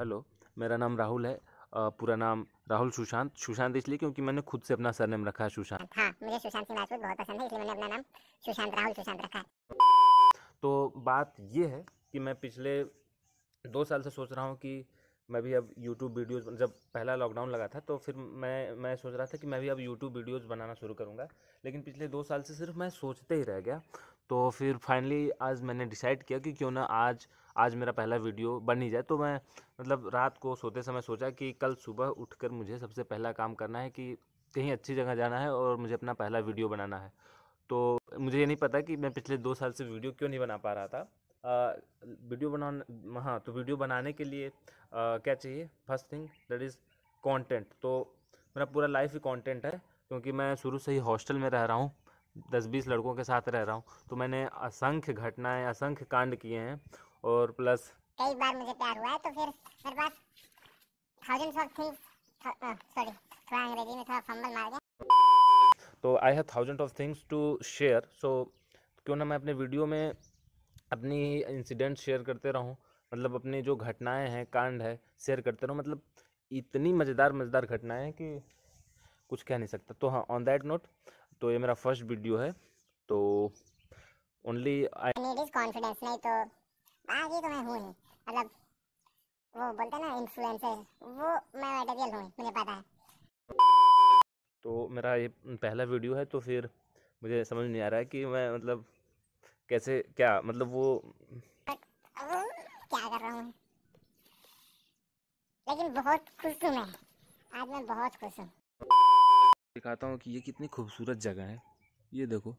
hello मेरा नाम राहुल है पूरा नाम राहुल सुशांत सुशांत इसलिए क्योंकि मैंने खुद से अपना सरनेम रखा है सुशांत हाँ, हाँ मुझे सुशांत सिंह राजपूत बहुत पसंद है इसलिए मैंने अपना नाम सुशांत राहुल सुशांत रखा है तो बात ये है कि मैं पिछले दो साल से सोच रहा हूँ कि मैं भी अब यूट्यूब वीडियोज जब पहला लॉकडाउन लगा था तो फिर मैं मैं सोच रहा था कि मैं भी अब यूट्यूब वीडियोज बनाना शुरू करूँगा लेकिन पिछले दो साल से सिर्फ मैं सोचते ही रह गया तो फिर फाइनली आज मैंने डिसाइड किया कि क्यों ना आज आज मेरा पहला वीडियो बन ही जाए तो मैं मतलब रात को सोते समय सोचा कि कल सुबह उठकर मुझे सबसे पहला काम करना है कि कहीं अच्छी जगह जाना है और मुझे अपना पहला वीडियो बनाना है तो मुझे ये नहीं पता कि मैं पिछले दो साल से वीडियो क्यों नहीं बना पा रहा था आ, वीडियो बना हाँ तो वीडियो बनाने के लिए आ, क्या चाहिए first thing that is content तो मेरा पूरा लाइफ ही कंटेंट है क्योंकि मैं शुरू से ही हॉस्टल में रह रहा हूँ दस बीस लड़कों के साथ रह रहा हूँ तो मैंने असंख्य घटनाएं असंख्य कांड किए हैं और प्लस कई बार मुझे प्यार हुआ है तो फिर मेरे पास थाउजेंड्स ऑफ थिंग्स सॉरी थोड़ा अंग्रेजी में थोड़ा फंबल मार गया तो I have thousand of things to share so क्यों ना मैं अपने वीडियो में अपनी इंसिडेंट शेयर करते रहूँ मतलब अपनी जो घटनाएं हैं कांड है शेयर करते रहूँ मतलब इतनी मज़ेदार मज़ेदार घटनाएं हैं कि कुछ कह नहीं सकता तो हाँ ऑन दैट नोट तो ये मेरा फर्स्ट वीडियो है तो only I need is confidence नहीं तो बाकी तो मैं हूँ मतलब वो बोलते ना इन्फ्लुएंसर वो मैं मटेरियल हूं मुझे पता है तो मेरा ये पहला वीडियो है तो फिर मुझे समझ नहीं आ रहा है कि मैं मतलब कैसे क्या मतलब वो क्या कर रहा हूँ लेकिन बहुत खुश हूँ मैं आज मैं बहुत खुश हूँ दिखाता हूँ कि ये कितनी खूबसूरत जगह है ये देखो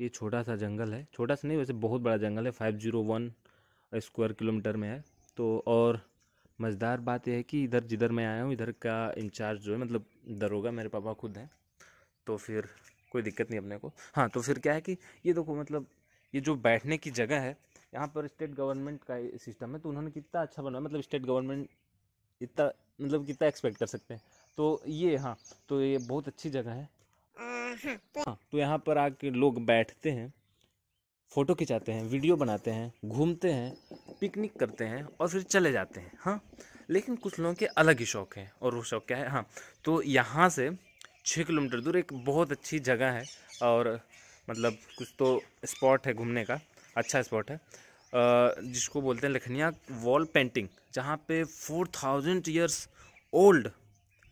ये छोटा सा जंगल है छोटा सा नहीं वैसे बहुत बड़ा जंगल है five zero one square kilometer में है तो और मज़ेदार बात यह है कि इधर जिधर मैं आया हूँ इधर का इंचार्ज जो है मतलब दरोगा मेरे पापा खुद हैं तो फिर कोई दिक्कत नहीं अपने को हाँ तो फिर क्या है कि ये देखो मतलब ये जो बैठने की जगह है यहाँ पर स्टेट गवर्नमेंट का सिस्टम है तो उन्होंने कितना अच्छा बनाया मतलब स्टेट गवर्नमेंट इतना मतलब कितना एक्सपेक्ट कर सकते हैं तो ये हाँ तो ये बहुत अच्छी जगह है तो हाँ तो, यहाँ पर आके लोग बैठते हैं फ़ोटो खिंचाते हैं वीडियो बनाते हैं घूमते हैं पिकनिक करते हैं और फिर चले जाते हैं हाँ लेकिन कुछ लोगों के अलग ही शौक़ हैं और वो शौक़ क्या है हाँ तो यहाँ से छः किलोमीटर दूर एक बहुत अच्छी जगह है और मतलब कुछ तो स्पॉट है घूमने का अच्छा स्पॉट है जिसको बोलते हैं लखनिया वॉल पेंटिंग जहाँ पे four thousand years old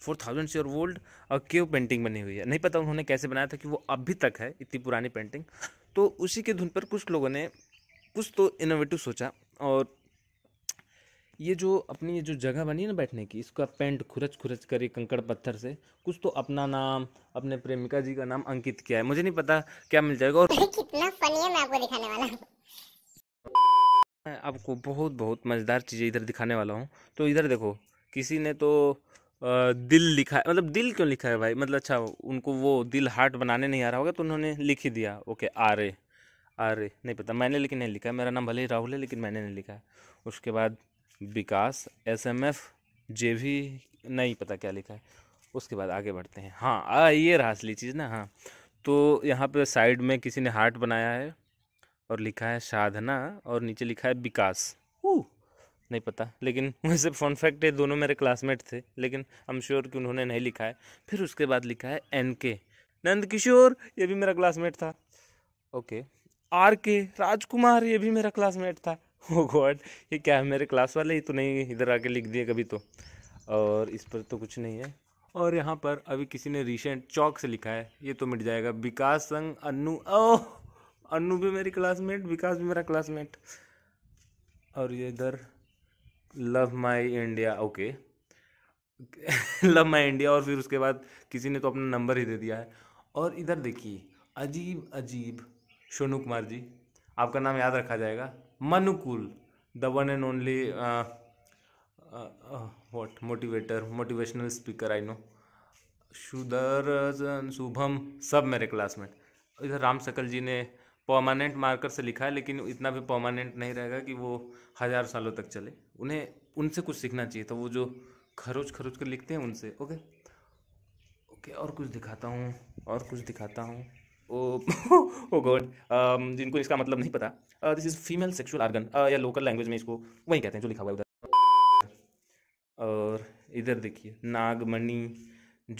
four thousand year old और केव पेंटिंग बनी हुई है नहीं पता उन्होंने कैसे बनाया था कि वो अभी तक है इतनी पुरानी पेंटिंग तो उसी के धुन पर कुछ लोगों ने कुछ तो इनोवेटिव सोचा और ये जो अपनी ये जो जगह बनी है ना बैठने की इसका पेंट खुरच खुरच कर कंकड़ पत्थर से कुछ तो अपना नाम अपने प्रेमिका जी का नाम अंकित किया है मुझे नहीं पता क्या मिल जाएगा और कितना फनी है मैं आपको दिखाने वाला हूँ मैं आपको बहुत बहुत मज़ेदार चीज़ें इधर दिखाने वाला हूँ तो इधर देखो किसी ने तो दिल लिखा है मतलब दिल क्यों लिखा है भाई मतलब अच्छा उनको वो दिल हार्ट बनाने नहीं आ रहा होगा तो उन्होंने लिख ही दिया ओके आर ए नहीं पता मैंने लेकिन नहीं लिखा मेरा नाम भले ही राहुल है लेकिन मैंने नहीं लिखा है उसके बाद Vikas S M F J भी नहीं पता क्या लिखा है उसके बाद आगे बढ़ते हैं हाँ आ ये रहा असली चीज़ ना हाँ तो यहाँ पे साइड में किसी ने हार्ट बनाया है और लिखा है साधना और नीचे लिखा है विकास नहीं पता लेकिन वैसे फन फैक्ट है दोनों मेरे क्लासमेट थे लेकिन आई एम श्योर कि उन्होंने नहीं लिखा है फिर उसके बाद लिखा है एन के नंद किशोर ये भी मेरा क्लासमेट था ओके आर के राजकुमार ये भी मेरा क्लासमेट था ओ गॉड oh ये क्या है मेरे क्लास वाले ही तो नहीं इधर आके लिख दिए कभी तो और इस पर तो कुछ नहीं है और यहाँ पर अभी किसी ने रिसेंट चौक से लिखा है ये तो मिट जाएगा विकास संग अन्नू ओह अन्नू भी मेरी क्लासमेट विकास भी मेरा क्लासमेट और ये इधर love my India okay love my India और फिर उसके बाद किसी ने तो अपना नंबर ही दे दिया है और इधर देखिए अजीब अजीब सोनू कुमार जी आपका नाम याद रखा जाएगा Manukul the one and only what motivator motivational speaker I know सुधर शुभम सब मेरे क्लासमेट इधर राम सकल जी ने परमानेंट मार्कर से लिखा है लेकिन इतना भी परमानेंट नहीं रहेगा कि वो हज़ार सालों तक चले उन्हें उनसे कुछ सीखना चाहिए तो वो जो खरोच खरोच कर लिखते हैं उनसे ओके ओके और कुछ दिखाता हूँ और कुछ दिखाता हूँ oh oh God oh um, जिनको इसका मतलब नहीं पता this is female sexual organ या लोकल लैंग्वेज में इसको वही कहते हैं जो लिखा हुआ है उधर और इधर देखिए नागमणि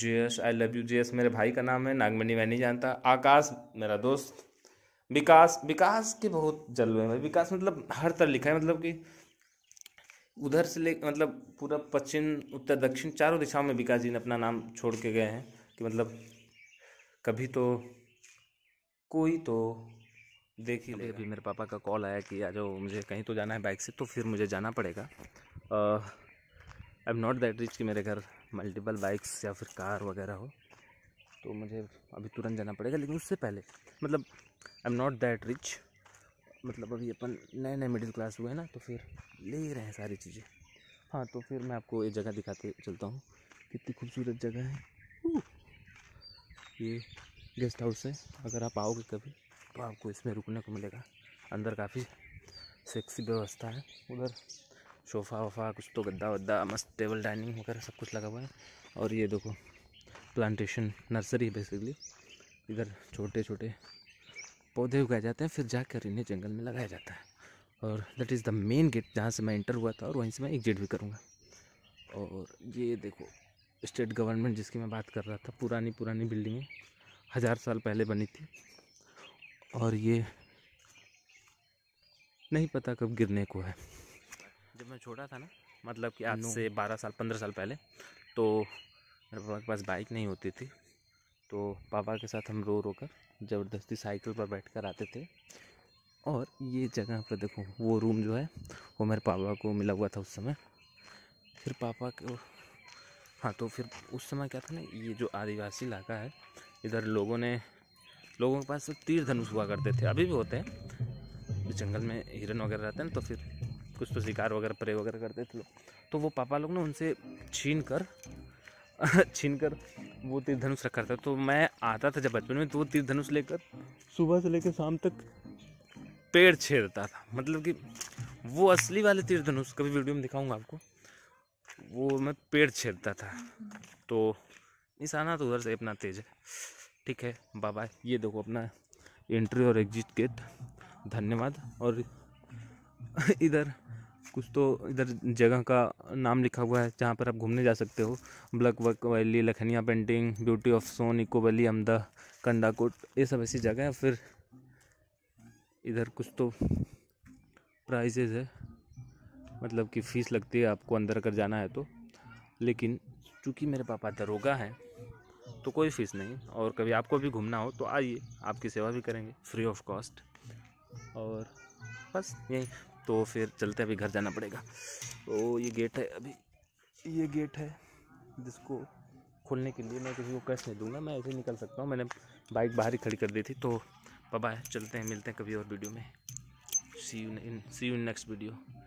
जेयस आई लव यू जेयस मेरे भाई का नाम है नागमणि मैं नहीं जानता आकाश मेरा दोस्त विकास विकास के बहुत जलवे हैं विकास मतलब हर तरह लिखा है मतलब कि उधर से ले मतलब पूरा पश्चिम उत्तर दक्षिण चारों दिशाओं में विकास जी ने अपना नाम छोड़ के गए हैं कि मतलब कभी तो कोई तो देख ही अभी मेरे पापा का कॉल आया कि आ जाओ मुझे कहीं तो जाना है बाइक से तो फिर मुझे जाना पड़ेगा I am not that rich कि मेरे घर मल्टीपल बाइक्स या फिर कार वगैरह हो तो मुझे अभी तुरंत जाना पड़ेगा लेकिन उससे पहले मतलब I am not that rich मतलब अभी अपन नए नए मिडिल क्लास हुए ना तो फिर ले रहे हैं सारी चीज़ें हाँ तो फिर मैं आपको ये जगह दिखाते चलता हूँ कितनी खूबसूरत जगह है ये गेस्ट हाउस है अगर आप आओगे कभी तो आपको इसमें रुकने को मिलेगा अंदर काफ़ी सेक्सी व्यवस्था है उधर सोफ़ा वोफ़ा कुछ तो गद्दा वद्दा मस्त टेबल डाइनिंग वगैरह सब कुछ लगा हुआ है और ये देखो प्लांटेशन नर्सरी बेसिकली इधर छोटे छोटे पौधे उगाए जाते हैं फिर जाकर इन्हें जंगल में लगाया जाता है और that is the main gate जहाँ से मैं इंटर हुआ था और वहीं से मैं एग्जिट भी करूँगा और ये देखो स्टेट गवर्नमेंट जिसकी मैं बात कर रहा था पुरानी पुरानी बिल्डिंगें हज़ार साल पहले बनी थी और ये नहीं पता कब गिरने को है जब मैं छोटा था ना मतलब कि आज से बारह साल पंद्रह साल पहले तो मेरे पापा के पास बाइक नहीं होती थी तो पापा के साथ हम रो रो कर ज़बरदस्ती साइकिल पर बैठ कर आते थे और ये जगह पर देखो वो रूम जो है वो मेरे पापा को मिला हुआ था उस समय फिर पापा को हाँ तो फिर उस समय क्या था ना ये जो आदिवासी इलाका है इधर लोगों ने लोगों के पास तीर धनुष हुआ करते थे अभी भी होते हैं जंगल में हिरन वगैरह रहते हैं तो फिर कुछ तो शिकार वगैरह प्रे वगैरह करते थे लोग तो वो पापा लोग ना उनसे छीन कर छीन कर वो तीर धनुष रखा था तो मैं आता था जब बचपन में तो वो तीर धनुष लेकर सुबह से लेकर शाम तक पेड़ छेड़ता था मतलब कि वो असली वाले तीर धनुष कभी वीडियो में दिखाऊंगा आपको वो मैं पेड़ छेड़ता था तो निशाना तो उधर से अपना तेज है ठीक है बाबा ये देखो अपना एंट्री और एग्जिट गेट धन्यवाद और इधर कुछ तो इधर जगह का नाम लिखा हुआ है जहाँ पर आप घूमने जा सकते हो ब्लक वर्क valley Lakhaniya painting beauty of Son echo valley Amda Kandakot ये सब ऐसी जगह है फिर इधर कुछ तो प्राइजेज है मतलब कि फ़ीस लगती है आपको अंदर अगर जाना है तो लेकिन चूँकि मेरे पापा दरोगा हैं तो कोई फ़ीस नहीं और कभी आपको भी घूमना हो तो आइए आपकी सेवा भी करेंगे फ्री ऑफ कॉस्ट और बस यही तो फिर चलते अभी घर जाना पड़ेगा तो ये गेट है अभी ये गेट है जिसको खोलने के लिए मैं किसी को कष्ट नहीं दूंगा मैं ऐसे निकल सकता हूँ मैंने बाइक बाहर ही खड़ी कर दी थी तो पबा चलते हैं मिलते हैं कभी और वीडियो में see you in see you in next video